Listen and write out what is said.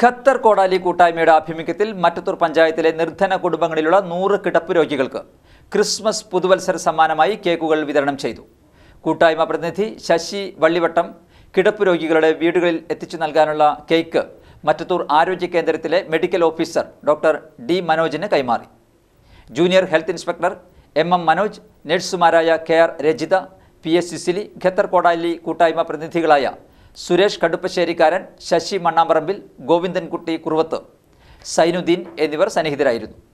Qatar കോടാലി കൂട്ടായ്മയുടെ ആഭിമുഖ്യത്തിൽ മറ്റത്തൂർ പഞ്ചായത്തിലെ നിർധന കുടുംബങ്ങളിലുള്ള നൂറ് കിടപ്പ് രോഗികൾക്ക് ക്രിസ്മസ് പുതുവത്സര സമ്മാനമായി കേക്കുകൾ വിതരണം ചെയ്തു കൂട്ടായ്മ പ്രതിനിധി ശശി വള്ളിവട്ടം കിടപ്പ് രോഗികളുടെ വീടുകളിൽ എത്തിച്ചു നൽകാനുള്ള കേക്ക് മറ്റത്തൂർ ആരോഗ്യ കേന്ദ്രത്തിലെ മെഡിക്കൽ ഓഫീസർ ഡോക്ടർ ഡി മനോജിന് കൈമാറി junior health inspector M M Manoj നഴ്സുമാരായ K R Rajitha P S Cecily Qatar Kodali കൂട്ടായ്മ പ്രതിനിധികളായ സുരേഷ് കടുപ്പശ്ശേരിക്കാരൻ ശശി മണ്ണാമ്പറമ്പിൽ ഗോവിന്ദൻകുട്ടി കുറുവത്ത് സൈനുദ്ദീൻ എന്നിവർ സന്നിഹിതരായിരുന്നു